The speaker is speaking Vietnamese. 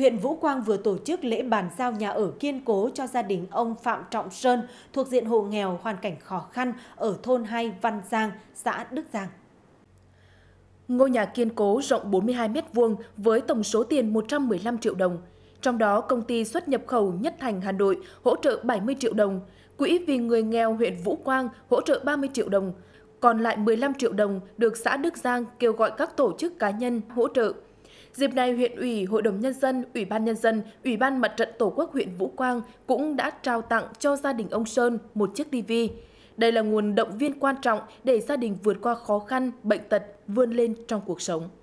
huyện Vũ Quang vừa tổ chức lễ bàn giao nhà ở kiên cố cho gia đình ông Phạm Trọng Sơn thuộc diện hộ nghèo hoàn cảnh khó khăn ở thôn 2 Văn Giang, xã Đức Giang. Ngôi nhà kiên cố rộng 42 m2 với tổng số tiền 115 triệu đồng. Trong đó, công ty xuất nhập khẩu Nhất Thành Hà Nội hỗ trợ 70 triệu đồng, Quỹ vì người nghèo huyện Vũ Quang hỗ trợ 30 triệu đồng, còn lại 15 triệu đồng được xã Đức Giang kêu gọi các tổ chức cá nhân hỗ trợ. Dịp này, huyện ủy, hội đồng nhân dân, ủy ban nhân dân, ủy ban mặt trận tổ quốc huyện Vũ Quang cũng đã trao tặng cho gia đình ông Sơn một chiếc TV. Đây là nguồn động viên quan trọng để gia đình vượt qua khó khăn, bệnh tật, vươn lên trong cuộc sống.